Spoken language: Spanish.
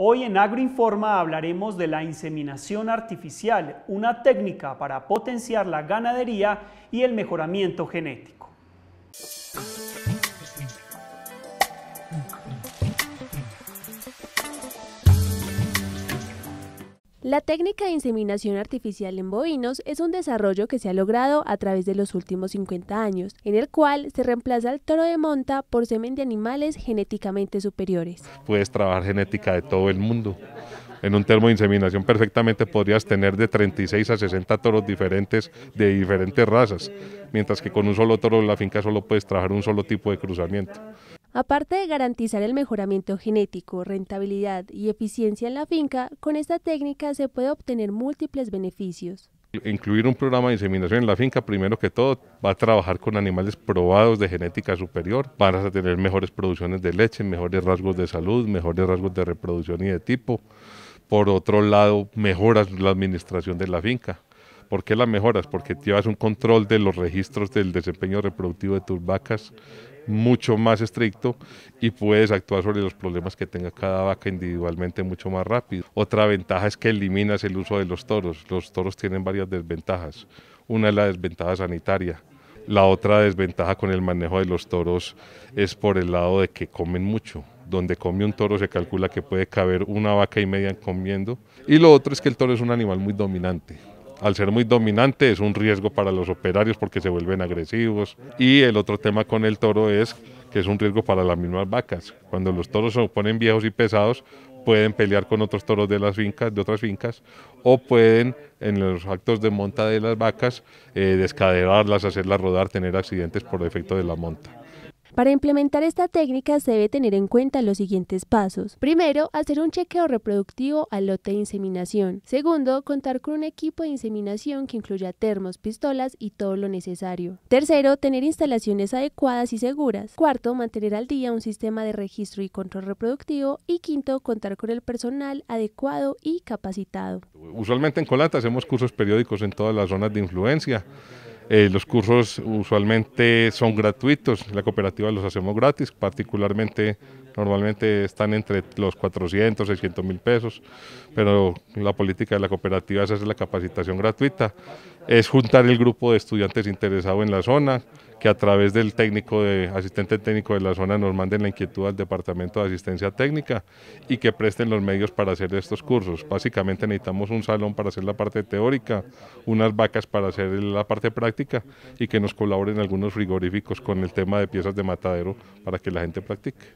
Hoy en Agroinforma hablaremos de la inseminación artificial, una técnica para potenciar la ganadería y el mejoramiento genético. La técnica de inseminación artificial en bovinos es un desarrollo que se ha logrado a través de los últimos 50 años, en el cual se reemplaza el toro de monta por semen de animales genéticamente superiores. Puedes trabajar genética de todo el mundo. En un termo de inseminación perfectamente podrías tener de 36 a 60 toros diferentes de diferentes razas, mientras que con un solo toro en la finca solo puedes trabajar un solo tipo de cruzamiento. Aparte de garantizar el mejoramiento genético, rentabilidad y eficiencia en la finca, con esta técnica se puede obtener múltiples beneficios. Incluir un programa de inseminación en la finca, primero que todo, va a trabajar con animales probados de genética superior, van a tener mejores producciones de leche, mejores rasgos de salud, mejores rasgos de reproducción y de tipo. Por otro lado, mejoras la administración de la finca. ¿Por qué la mejoras? Porque llevas un control de los registros del desempeño reproductivo de tus vacas, mucho más estricto y puedes actuar sobre los problemas que tenga cada vaca individualmente mucho más rápido. Otra ventaja es que eliminas el uso de los toros. Los toros tienen varias desventajas. Una es la desventaja sanitaria. La otra desventaja con el manejo de los toros es por el lado de que comen mucho. Donde come un toro se calcula que puede caber una vaca y media comiendo. Y lo otro es que el toro es un animal muy dominante al ser muy dominante es un riesgo para los operarios porque se vuelven agresivos. Y el otro tema con el toro es que es un riesgo para las mismas vacas. Cuando los toros se ponen viejos y pesados, pueden pelear con otros toros de las fincas, de otras fincas, o pueden en los actos de monta de las vacas eh, descaderarlas, hacerlas rodar, tener accidentes por defecto de la monta. Para implementar esta técnica se debe tener en cuenta los siguientes pasos. Primero, hacer un chequeo reproductivo al lote de inseminación. Segundo, contar con un equipo de inseminación que incluya termos, pistolas y todo lo necesario. Tercero, tener instalaciones adecuadas y seguras. Cuarto, mantener al día un sistema de registro y control reproductivo. Y quinto, contar con el personal adecuado y capacitado. Usualmente en Colata hacemos cursos periódicos en todas las zonas de influencia. Eh, los cursos usualmente son gratuitos, la cooperativa los hacemos gratis, particularmente normalmente están entre los 400, 600 mil pesos, pero la política de la cooperativa es hacer la capacitación gratuita es juntar el grupo de estudiantes interesados en la zona, que a través del técnico de asistente técnico de la zona nos manden la inquietud al departamento de asistencia técnica y que presten los medios para hacer estos cursos. Básicamente necesitamos un salón para hacer la parte teórica, unas vacas para hacer la parte práctica y que nos colaboren algunos frigoríficos con el tema de piezas de matadero para que la gente practique.